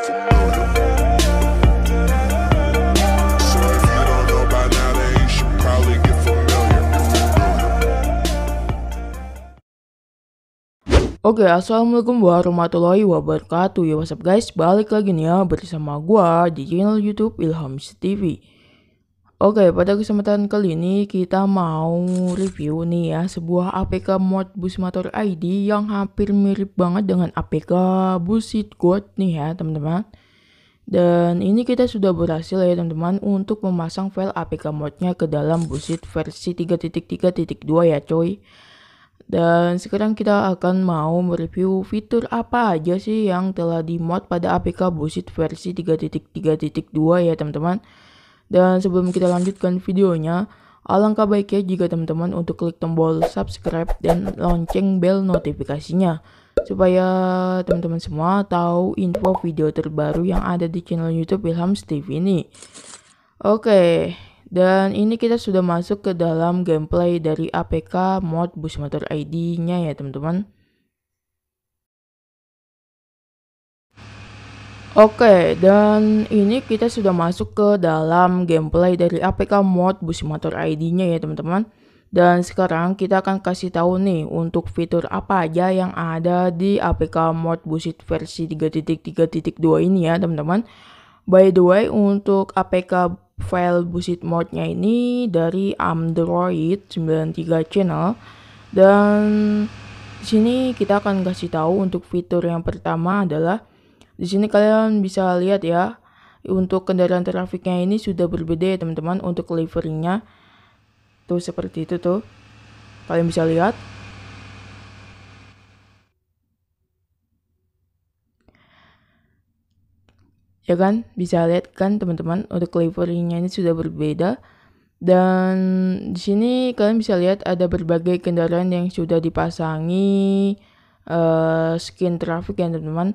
Oke, okay, assalamualaikum warahmatullahi wabarakatuh. Ya, what's up guys? Balik lagi nih ya bersama gua di channel YouTube Ilham TV. Oke, pada kesempatan kali ini kita mau review nih ya sebuah APK mod Motor ID yang hampir mirip banget dengan APK Busit God nih ya teman-teman. Dan ini kita sudah berhasil ya teman-teman untuk memasang file APK modnya ke dalam Busit versi 3.3.2 ya coy. Dan sekarang kita akan mau mereview fitur apa aja sih yang telah dimod pada APK Busit versi 3.3.2 ya teman-teman. Dan sebelum kita lanjutkan videonya, alangkah baiknya jika teman-teman untuk klik tombol subscribe dan lonceng bell notifikasinya supaya teman-teman semua tahu info video terbaru yang ada di channel YouTube Ilham Steve ini. Oke, dan ini kita sudah masuk ke dalam gameplay dari APK mod bus motor ID-nya ya teman-teman. Oke, dan ini kita sudah masuk ke dalam gameplay dari APK mod bus simulator ID-nya ya teman-teman. Dan sekarang kita akan kasih tahu nih untuk fitur apa aja yang ada di APK mod busit versi 3.3.2 ini ya teman-teman. By the way, untuk APK file busit modnya ini dari Android 93 channel dan di sini kita akan kasih tahu untuk fitur yang pertama adalah di sini kalian bisa lihat ya, untuk kendaraan trafiknya ini sudah berbeda ya teman-teman untuk liverinya. Tuh seperti itu tuh. Kalian bisa lihat. Ya kan, bisa lihat kan teman-teman untuk liverinya ini sudah berbeda. Dan di sini kalian bisa lihat ada berbagai kendaraan yang sudah dipasangi uh, skin traffic ya teman-teman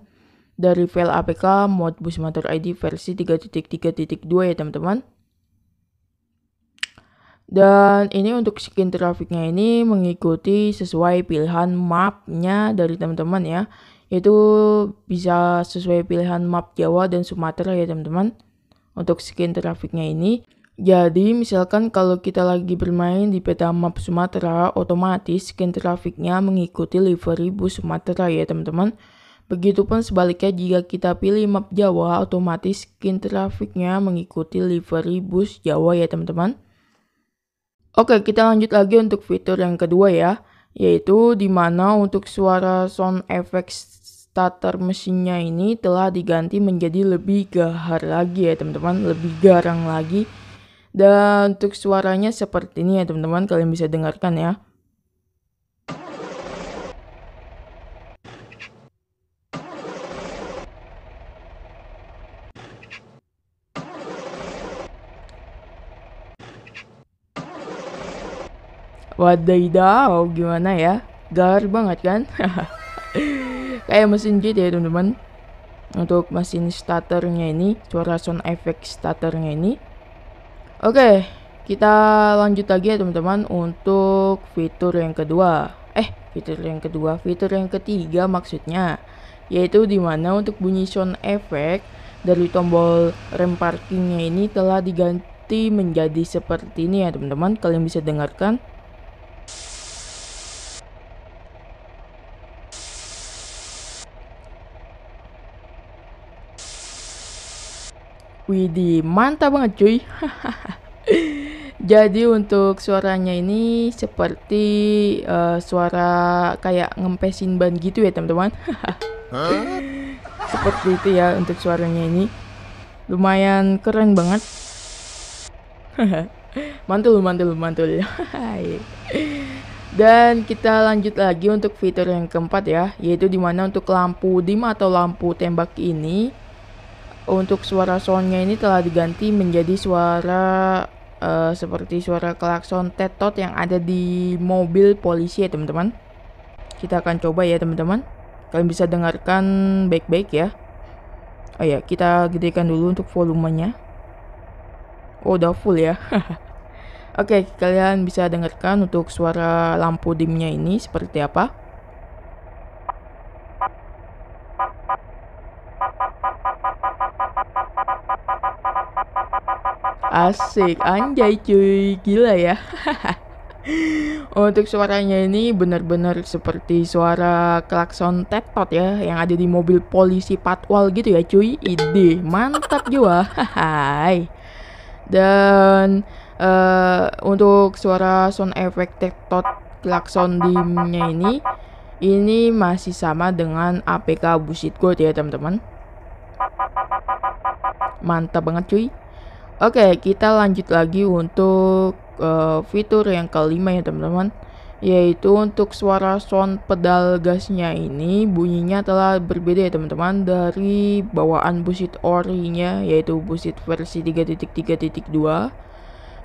dari file APK mod Busmator ID versi 3.3.2 ya teman-teman. Dan ini untuk skin trafficnya ini mengikuti sesuai pilihan mapnya dari teman-teman ya. Itu bisa sesuai pilihan map Jawa dan Sumatera ya teman-teman. Untuk skin trafficnya ini. Jadi misalkan kalau kita lagi bermain di peta map Sumatera, otomatis skin trafficnya mengikuti livery bus Sumatera ya teman-teman. Begitupun sebaliknya jika kita pilih map Jawa, otomatis skin trafiknya mengikuti livery bus Jawa ya teman-teman. Oke, kita lanjut lagi untuk fitur yang kedua ya, yaitu di mana untuk suara sound effect starter mesinnya ini telah diganti menjadi lebih gahar lagi ya teman-teman, lebih garang lagi. Dan untuk suaranya seperti ini ya teman-teman, kalian bisa dengarkan ya. wadidaw gimana ya? Gar banget kan? Kayak mesin jet ya teman-teman. Untuk mesin starternya ini, suara sound effect starternya ini. Oke, kita lanjut lagi ya teman-teman untuk fitur yang kedua. Eh, fitur yang kedua, fitur yang ketiga maksudnya. Yaitu dimana untuk bunyi sound effect dari tombol rem parkingnya ini telah diganti menjadi seperti ini ya teman-teman. Kalian bisa dengarkan. Widih, mantap banget cuy. Jadi untuk suaranya ini seperti uh, suara kayak ngempesin ban gitu ya teman-teman. seperti itu ya untuk suaranya ini. Lumayan keren banget. mantul, mantul, mantul. Dan kita lanjut lagi untuk fitur yang keempat ya, yaitu dimana untuk lampu dim atau lampu tembak ini untuk suara soundnya ini telah diganti menjadi suara uh, seperti suara klakson tetot yang ada di mobil polisi ya teman-teman. Kita akan coba ya teman-teman. Kalian bisa dengarkan baik-baik ya. Oh ya, kita gedekan dulu untuk volumenya. Oh, udah full ya. Oke, okay, kalian bisa dengarkan untuk suara lampu dimnya ini seperti apa. Asik, anjay cuy, gila ya. Untuk suaranya ini benar-benar seperti suara klakson tetot ya yang ada di mobil polisi patwal gitu ya cuy. Ide mantap juga. Hai. Dan uh, untuk suara sound effect tetot klakson dimnya ini ini masih sama dengan APK Busit gold ya teman-teman. Mantap banget cuy. Oke, okay, kita lanjut lagi untuk uh, fitur yang kelima ya teman-teman yaitu untuk suara sound pedal gasnya ini bunyinya telah berbeda ya teman-teman dari bawaan busit orinya yaitu busit versi 3.3.2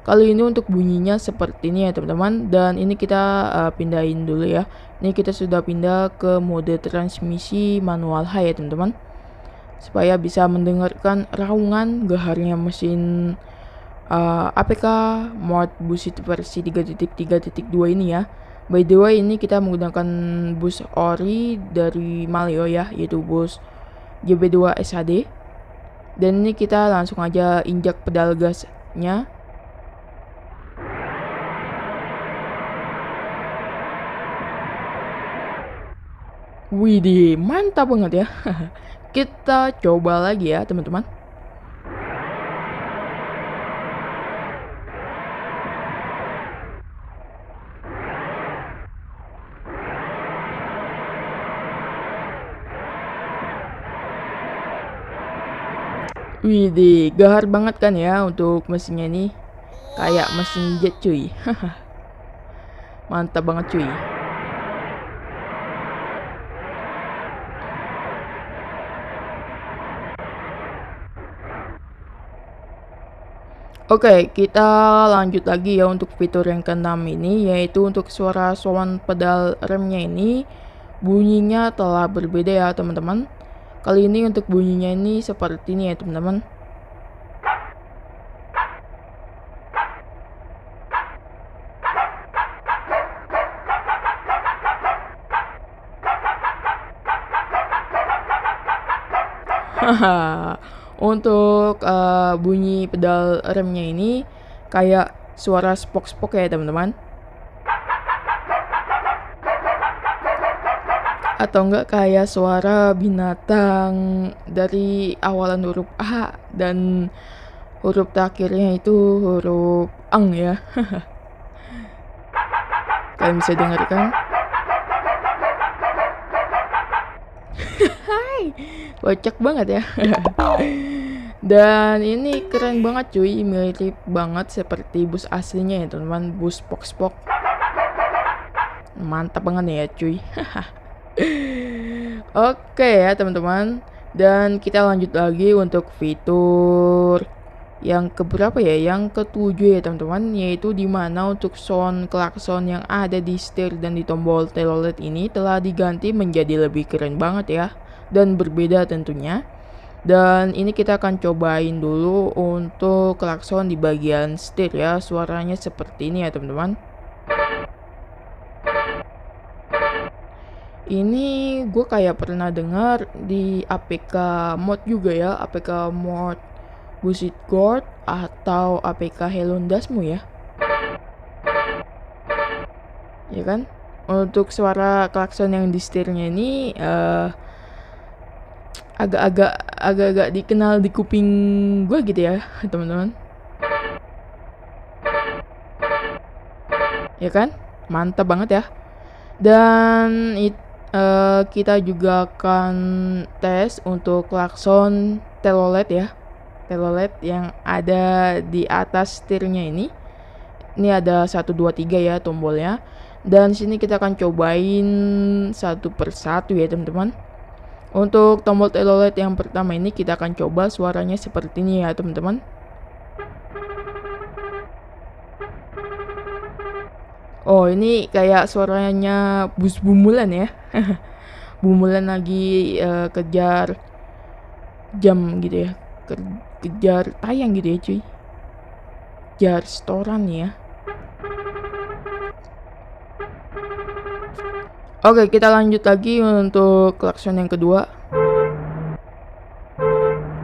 kali ini untuk bunyinya seperti ini ya teman-teman dan ini kita uh, pindahin dulu ya ini kita sudah pindah ke mode transmisi manual high ya teman-teman supaya bisa mendengarkan raungan geharnya mesin uh, eh, APK mod bus itu versi 3.3.2 ini ya. By the way ini kita menggunakan bus ori dari Malio ya, yaitu bus GB2 SHD. Dan ini kita langsung aja injak pedal gasnya Widih, mantap banget ya. Kita coba lagi ya, teman-teman. Widih, gahar banget kan ya untuk mesinnya ini. Kayak mesin jet cuy. Mantap banget cuy. Oke, okay, kita lanjut lagi ya untuk fitur yang keenam ini, yaitu untuk suara sound pedal remnya ini, bunyinya telah berbeda ya teman-teman. Kali ini untuk bunyinya ini seperti ini ya teman-teman. Haha. Untuk uh, bunyi pedal remnya ini kayak suara spok-spok ya teman-teman. Atau enggak kayak suara binatang dari awalan huruf A dan huruf terakhirnya itu huruf ang ya. Kalian bisa dengarkan. Kocak banget ya. Dan ini keren banget cuy, mirip banget seperti bus aslinya ya teman-teman, bus box-box. Mantap banget ya cuy. Oke ya teman-teman. Dan kita lanjut lagi untuk fitur yang keberapa ya? Yang ketujuh ya teman-teman, yaitu dimana untuk sound klakson yang ada di setir dan di tombol telolet ini telah diganti menjadi lebih keren banget ya dan berbeda tentunya. Dan ini kita akan cobain dulu untuk klakson di bagian setir ya. Suaranya seperti ini ya teman-teman. Ini gue kayak pernah dengar di APK mod juga ya. APK mod Busit God atau APK Helundasmu ya. Ya kan? Untuk suara klakson yang di setirnya ini... Uh, agak-agak agak-agak dikenal di kuping gue gitu ya teman-teman ya kan mantap banget ya dan it, uh, kita juga akan tes untuk klakson telolet ya telolet yang ada di atas setirnya ini ini ada 1, 2, 3 ya tombolnya dan sini kita akan cobain satu persatu ya teman-teman untuk tombol telolet yang pertama ini kita akan coba suaranya seperti ini ya teman-teman. Oh ini kayak suaranya bus bumulan ya. bumulan lagi uh, kejar jam gitu ya. Kejar tayang gitu ya cuy. Kejar setoran ya. Oke, kita lanjut lagi untuk klakson yang kedua.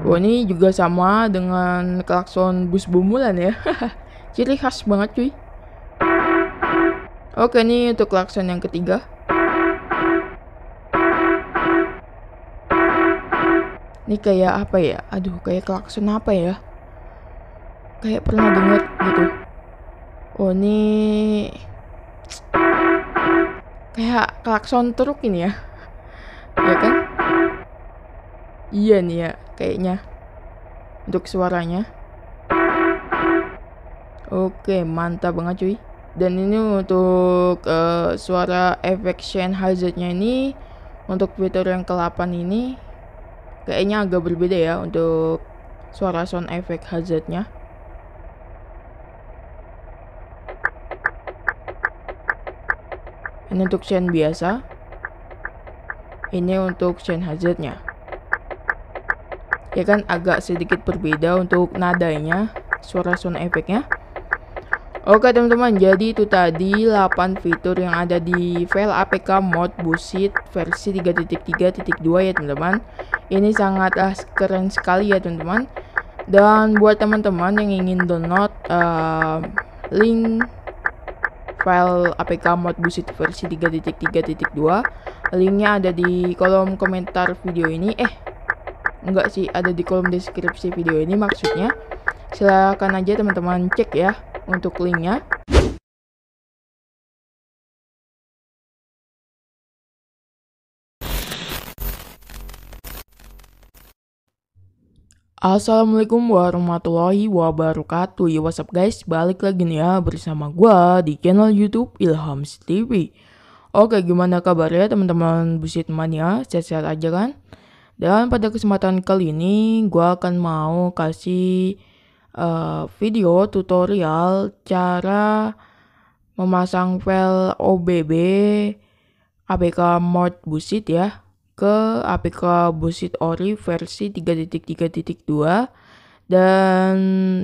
Oh, ini juga sama dengan klakson bus bumulan ya. Ciri khas banget cuy. Oke, ini untuk klakson yang ketiga. Ini kayak apa ya? Aduh, kayak klakson apa ya? Kayak pernah denger gitu. Oh, ini kayak klakson truk ini ya ya kan iya nih ya kayaknya untuk suaranya oke mantap banget cuy dan ini untuk uh, suara efek Shane hazardnya ini untuk fitur yang ke-8 ini kayaknya agak berbeda ya untuk suara sound effect hazardnya Ini untuk chain biasa. Ini untuk chain hazardnya. Ya kan agak sedikit berbeda untuk nadanya, suara sound efeknya. Oke teman-teman, jadi itu tadi 8 fitur yang ada di file APK mod Busit versi 3.3.2 ya teman-teman. Ini sangatlah keren sekali ya teman-teman. Dan buat teman-teman yang ingin download uh, link file APK Mod Busit versi 3.3.2. Linknya ada di kolom komentar video ini. Eh, enggak sih, ada di kolom deskripsi video ini maksudnya. Silahkan aja teman-teman cek ya untuk linknya. Assalamualaikum warahmatullahi wabarakatuh Ya what's up guys, balik lagi nih ya bersama gue di channel youtube Ilham TV Oke gimana kabarnya teman-teman busit mania, sehat-sehat aja kan? Dan pada kesempatan kali ini gue akan mau kasih uh, video tutorial cara memasang file OBB APK mod busit ya ke APK Busit Ori versi 3.3.2 dan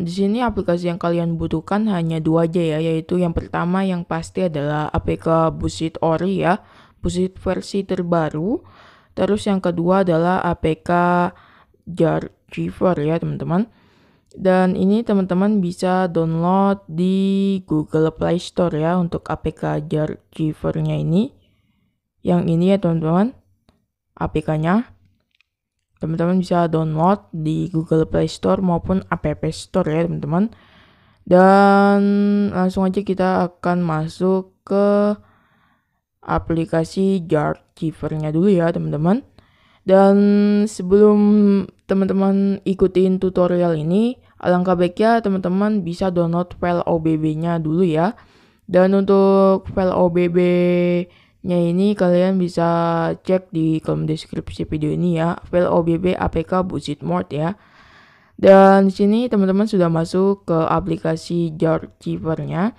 di sini aplikasi yang kalian butuhkan hanya dua aja ya, yaitu yang pertama yang pasti adalah APK Busit Ori ya, Busit versi terbaru. Terus yang kedua adalah APK Jarchiver ya teman-teman. Dan ini teman-teman bisa download di Google Play Store ya untuk APK Driver-nya ini. Yang ini ya teman-teman. APK-nya, teman-teman bisa download di Google Play Store maupun App Store ya teman-teman. Dan langsung aja kita akan masuk ke aplikasi Jar giver dulu ya teman-teman. Dan sebelum teman-teman ikutin tutorial ini, alangkah baiknya teman-teman bisa download file OBB-nya dulu ya. Dan untuk file OBB nya ini kalian bisa cek di kolom deskripsi video ini ya file OBB APK Buzzit Mode ya dan di sini teman-teman sudah masuk ke aplikasi Jarchiever-nya.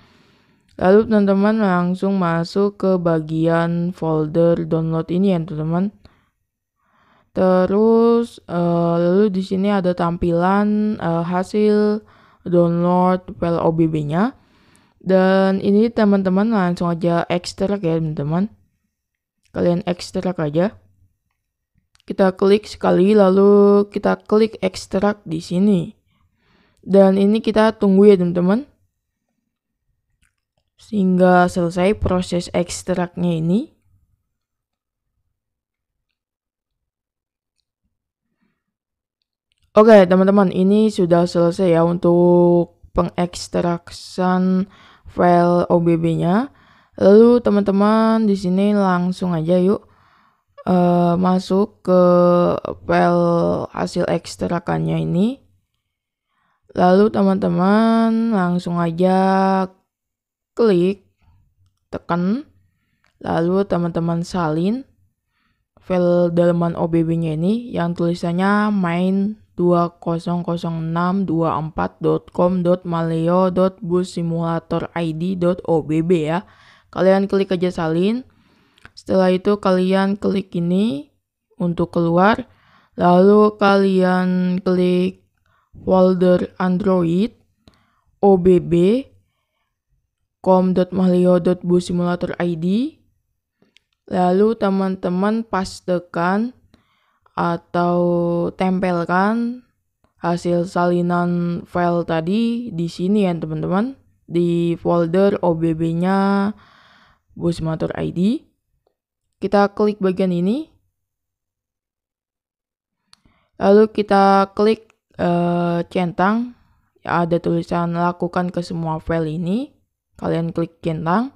lalu teman-teman langsung masuk ke bagian folder download ini ya teman-teman terus uh, lalu di sini ada tampilan uh, hasil download file OBB-nya dan ini teman-teman langsung aja ekstrak ya teman-teman. Kalian ekstrak aja. Kita klik sekali lalu kita klik ekstrak di sini. Dan ini kita tunggu ya teman-teman. Sehingga selesai proses ekstraknya ini. Oke teman-teman ini sudah selesai ya untuk pengekstraksan file OBB-nya. Lalu teman-teman di sini langsung aja yuk uh, masuk ke file hasil ekstrakannya ini. Lalu teman-teman langsung aja klik, tekan, lalu teman-teman salin file dalaman OBB-nya ini yang tulisannya main 200624.com.maleo.bussimulator.id.obb ya. Kalian klik aja salin. Setelah itu kalian klik ini untuk keluar. Lalu kalian klik folder Android OBB id Lalu teman-teman pastekan atau tempelkan hasil salinan file tadi di sini ya teman-teman di folder OBB-nya Busmatur ID. Kita klik bagian ini. Lalu kita klik uh, centang. Ya, ada tulisan lakukan ke semua file ini. Kalian klik centang.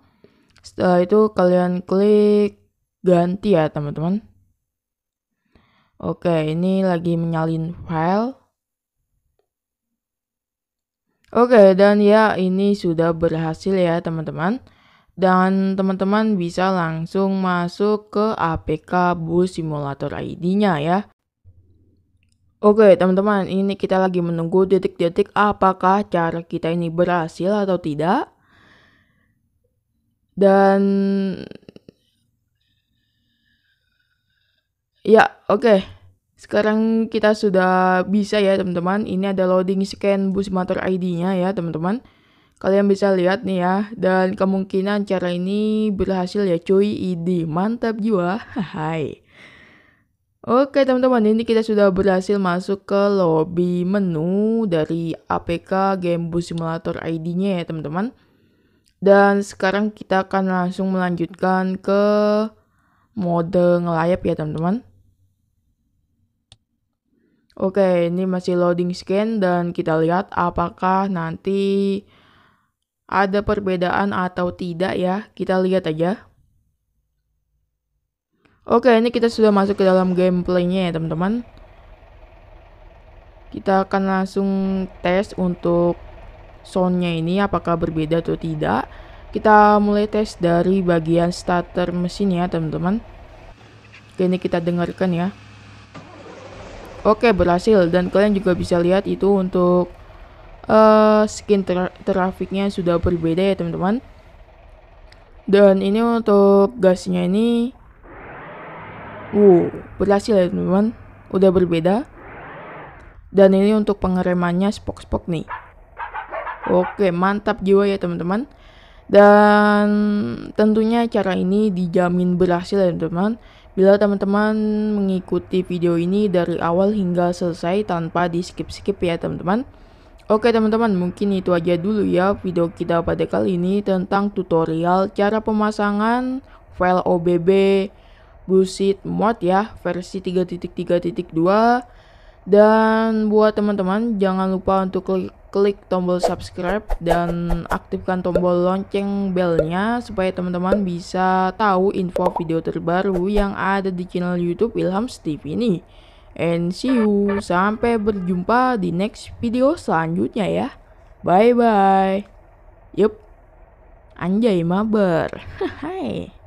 Setelah itu kalian klik ganti ya teman-teman. Oke, ini lagi menyalin file. Oke, dan ya ini sudah berhasil ya teman-teman. Dan teman-teman bisa langsung masuk ke APK Bus Simulator ID-nya ya. Oke teman-teman, ini kita lagi menunggu detik-detik apakah cara kita ini berhasil atau tidak. Dan Ya, oke. Okay. Sekarang kita sudah bisa ya teman-teman. Ini ada loading scan bus motor ID-nya ya teman-teman. Kalian bisa lihat nih ya. Dan kemungkinan cara ini berhasil ya cuy. ID mantap jiwa. Hai. Oke teman-teman, ini kita sudah berhasil masuk ke lobby menu dari APK Game Bus Simulator ID-nya ya teman-teman. Dan sekarang kita akan langsung melanjutkan ke mode ngelayap ya teman-teman. Oke, ini masih loading scan dan kita lihat apakah nanti ada perbedaan atau tidak ya. Kita lihat aja. Oke, ini kita sudah masuk ke dalam gameplaynya ya teman-teman. Kita akan langsung tes untuk soundnya ini apakah berbeda atau tidak. Kita mulai tes dari bagian starter mesin ya teman-teman. Oke, ini kita dengarkan ya. Oke berhasil dan kalian juga bisa lihat itu untuk uh, skin tra trafficnya sudah berbeda ya teman-teman. Dan ini untuk gasnya ini Wow, berhasil ya teman-teman. Udah berbeda. Dan ini untuk pengeremannya spok-spok nih. Oke, mantap jiwa ya teman-teman. Dan tentunya cara ini dijamin berhasil ya teman-teman Bila teman-teman mengikuti video ini dari awal hingga selesai tanpa di skip-skip ya teman-teman. Oke teman-teman, mungkin itu aja dulu ya video kita pada kali ini tentang tutorial cara pemasangan file OBB Busit mod ya versi 3.3.2 dan buat teman-teman jangan lupa untuk klik klik tombol subscribe dan aktifkan tombol lonceng belnya supaya teman-teman bisa tahu info video terbaru yang ada di channel YouTube Ilham Steve ini. And see you, sampai berjumpa di next video selanjutnya ya. Bye bye. Yup. Anjay mabar. Hai.